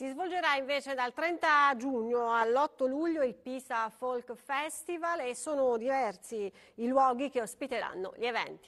Si svolgerà invece dal 30 giugno all'8 luglio il Pisa Folk Festival e sono diversi i luoghi che ospiteranno gli eventi.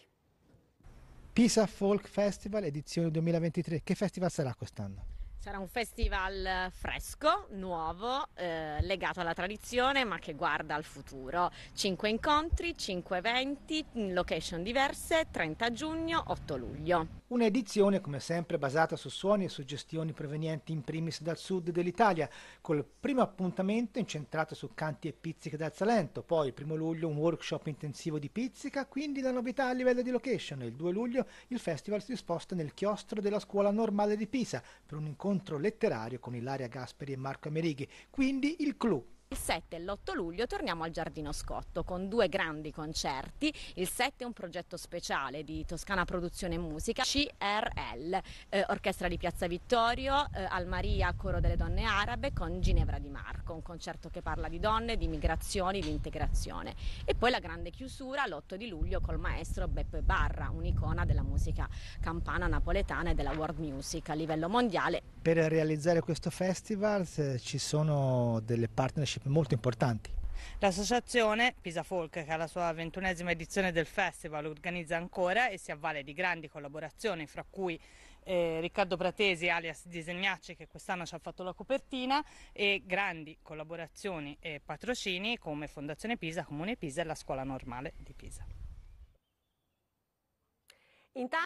Pisa Folk Festival edizione 2023, che festival sarà quest'anno? Sarà un festival eh, fresco, nuovo, eh, legato alla tradizione ma che guarda al futuro. Cinque incontri, cinque eventi, in location diverse, 30 giugno, 8 luglio. Un'edizione, come sempre basata su suoni e suggestioni provenienti in primis dal sud dell'Italia, col primo appuntamento incentrato su canti e pizziche dal Salento, poi il primo luglio un workshop intensivo di pizzica, quindi la novità a livello di location, il 2 luglio il festival si sposta nel chiostro della scuola normale di Pisa per un incontro letterario con Ilaria Gasperi e Marco Amerighi, quindi il Clou il 7 e l'8 luglio torniamo al Giardino Scotto con due grandi concerti. Il 7 è un progetto speciale di Toscana Produzione Musica, CRL, eh, Orchestra di Piazza Vittorio, eh, Maria, Coro delle Donne Arabe con Ginevra Di Marco, un concerto che parla di donne, di migrazioni, di integrazione. E poi la grande chiusura l'8 di luglio col maestro Beppe Barra, un'icona della musica campana napoletana e della world music a livello mondiale. Per realizzare questo festival ci sono delle partnership molto importanti. L'associazione Pisa Folk, che alla sua ventunesima edizione del festival organizza ancora e si avvale di grandi collaborazioni, fra cui eh, Riccardo Pratesi alias Disegnacci che quest'anno ci ha fatto la copertina e grandi collaborazioni e patrocini come Fondazione Pisa, Comune Pisa e la Scuola Normale di Pisa. Intanto...